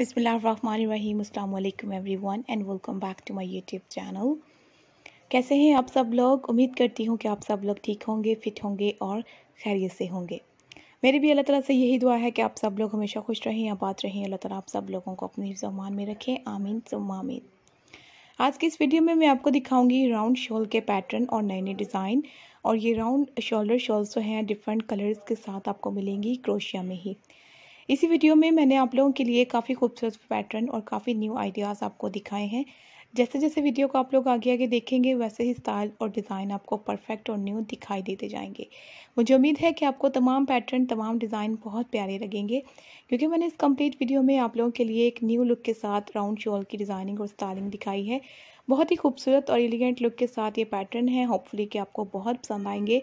बिसमीम everyone and welcome back to my YouTube channel कैसे हैं आप सब लोग उम्मीद करती हूँ कि आप सब लोग ठीक होंगे फिट होंगे और खैरियत से होंगे मेरी भी अल्लाह ताला से यही दुआ है कि आप सब लोग हमेशा खुश रहें आबाद रहें अल्लाह ताला आप सब लोगों को अपनी जमान में रखें आमीन सुम आमीन आज की इस वीडियो में मैं आपको दिखाऊंगी राउंड शॉल के पैटर्न और नए नए डिज़ाइन और ये राउंड शोल्डर शॉल्स जो हैं डिफरेंट कलर्स के साथ आपको मिलेंगी क्रोशिया में ही इसी वीडियो में मैंने आप लोगों के लिए काफ़ी खूबसूरत पैटर्न और काफ़ी न्यू आइडियाज़ आपको दिखाए हैं जैसे जैसे वीडियो को आप लोग आगे आगे देखेंगे वैसे ही स्टाइल और डिज़ाइन आपको परफेक्ट और न्यू दिखाई देते जाएंगे मुझे उम्मीद है कि आपको तमाम पैटर्न तमाम डिज़ाइन बहुत प्यारे लगेंगे क्योंकि मैंने इस कंप्लीट वीडियो में आप लोगों के लिए एक न्यू लुक के साथ राउंड शॉल की डिज़ाइनिंग और स्टाइलिंग दिखाई है बहुत ही खूबसूरत और एलिगेंट लुक के साथ ये पैटर्न है होपफुली कि आपको बहुत पसंद आएंगे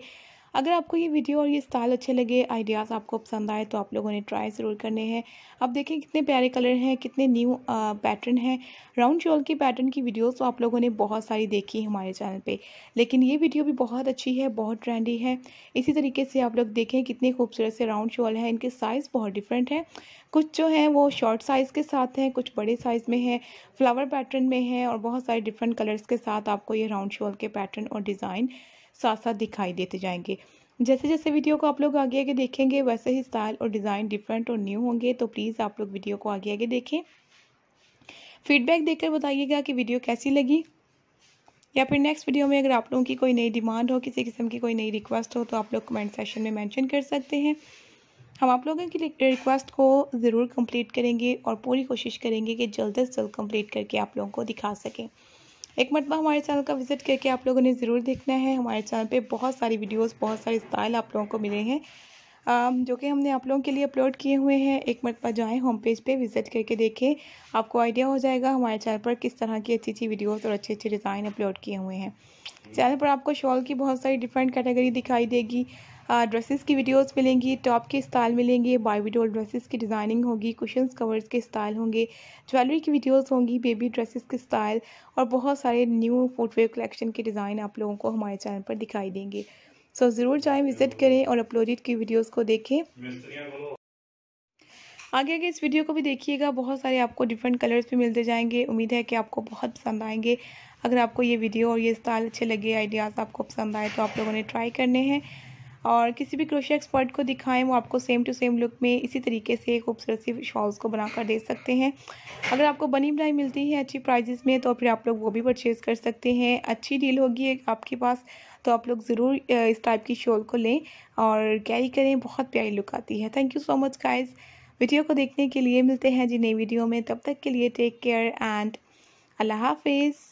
अगर आपको ये वीडियो और ये स्टाइल अच्छे लगे आइडियाज़ आपको पसंद आए तो आप लोगों ने ट्राई ज़रूर करने हैं अब देखें कितने प्यारे कलर हैं कितने न्यू पैटर्न हैं राउंड शॉल की पैटर्न की वीडियोस तो आप लोगों ने बहुत सारी देखी है हमारे चैनल पर लेकिन ये वीडियो भी बहुत अच्छी है बहुत ट्रेंडी है इसी तरीके से आप लोग देखें कितने खूबसूरत से राउंड शॉल है इनके साइज़ बहुत डिफरेंट हैं कुछ जो हैं वो शॉर्ट साइज़ के साथ हैं कुछ बड़े साइज़ में हैं फ्लावर पैटर्न में हैं और बहुत सारे डिफरेंट कलर्स के साथ आपको ये राउंड शॉल के पैटर्न और डिज़ाइन साथ साथ दिखाई देते जाएंगे जैसे जैसे वीडियो को आप लोग आगे आगे देखेंगे वैसे ही स्टाइल और डिज़ाइन डिफरेंट और न्यू होंगे तो प्लीज़ आप लोग वीडियो को आगे आगे देखें फीडबैक देकर बताइएगा कि वीडियो कैसी लगी या फिर नेक्स्ट वीडियो में अगर आप लोगों की कोई नई डिमांड हो किसी किस्म की कोई नई रिक्वेस्ट हो तो आप लोग कमेंट सेशन में मेंशन कर सकते हैं हम आप लोगों की रिक्वेस्ट को ज़रूर कंप्लीट करेंगे और पूरी कोशिश करेंगे कि जल्द से जल्द कंप्लीट करके आप लोगों को दिखा सकें एक मरतबा हमारे चैनल का विज़िट करके आप लोगों ने ज़रूर देखना है हमारे चैनल पे बहुत सारी वीडियोस बहुत सारे स्टाइल आप लोगों को मिले हैं जो कि हमने आप लोगों के लिए अपलोड किए हुए हैं एक मरतबा जाएँ होम पेज पे विज़िट करके देखें आपको आइडिया हो जाएगा हमारे चैनल पर किस तरह की अच्छी अच्छी वीडियोज़ और अच्छे अच्छे डिज़ाइन अपलोड किए हुए हैं चैनल पर आपको शॉल की बहुत सारी डिफरेंट कैटेगरी दिखाई देगी ड्रेसेस की वीडियोस मिलेंगी टॉप के स्टाइल मिलेंगे बारबी डोल ड्रेसेस की डिज़ाइनिंग होगी कुशन कवर्स के स्टाइल होंगे ज्वेलरी की वीडियोस होंगी बेबी ड्रेसेस के स्टाइल और बहुत सारे न्यू फुटवेयर कलेक्शन के डिज़ाइन आप लोगों को हमारे चैनल पर दिखाई देंगे सो so, ज़रूर जाएँ विज़िट करें और अपलोडेड की वीडियोज़ को देखें आगे आगे इस वीडियो को भी देखिएगा बहुत सारे आपको डिफरेंट कलर्स भी मिलते जाएंगे उम्मीद है कि आपको बहुत पसंद आएंगे अगर आपको ये वीडियो और ये स्टाइल अच्छे लगे आइडियाज़ आपको पसंद आए तो आप लोगों ने ट्राई करने हैं और किसी भी क्रोशिया एक्सपर्ट को दिखाएं वो आपको सेम टू सेम लुक में इसी तरीके से खूबसूरत सी शॉल्स को बनाकर दे सकते हैं अगर आपको बनी बनाई मिलती है अच्छी प्राइजेस में तो फिर आप लोग वो भी परचेज़ कर सकते हैं अच्छी डील होगी आपके पास तो आप लोग ज़रूर इस टाइप की शॉल को लें और कैरी करें बहुत प्यारी लुक आती है thank you so much guys video को देखने के लिए मिलते हैं जी नई वीडियो में तब तक के लिए टेक केयर एंड अल्लाह हाफिज़